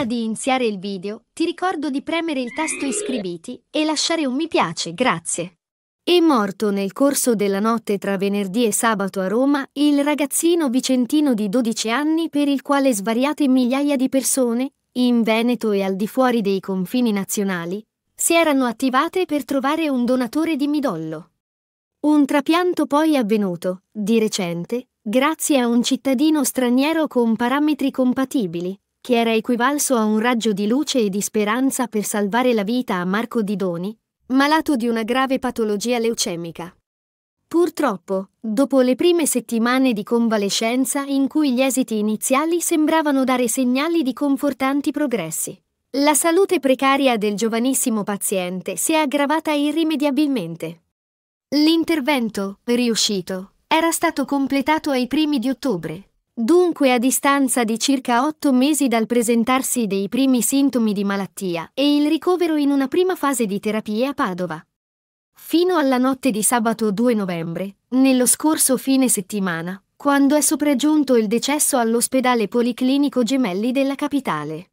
Prima di iniziare il video, ti ricordo di premere il tasto iscriviti e lasciare un mi piace, grazie. È morto nel corso della notte tra venerdì e sabato a Roma il ragazzino vicentino di 12 anni per il quale svariate migliaia di persone, in Veneto e al di fuori dei confini nazionali, si erano attivate per trovare un donatore di midollo. Un trapianto poi avvenuto, di recente, grazie a un cittadino straniero con parametri compatibili, che era equivalso a un raggio di luce e di speranza per salvare la vita a Marco Didoni, malato di una grave patologia leucemica. Purtroppo, dopo le prime settimane di convalescenza in cui gli esiti iniziali sembravano dare segnali di confortanti progressi, la salute precaria del giovanissimo paziente si è aggravata irrimediabilmente. L'intervento, riuscito, era stato completato ai primi di ottobre, Dunque a distanza di circa otto mesi dal presentarsi dei primi sintomi di malattia e il ricovero in una prima fase di terapia a Padova. Fino alla notte di sabato 2 novembre, nello scorso fine settimana, quando è sopraggiunto il decesso all'ospedale policlinico Gemelli della capitale.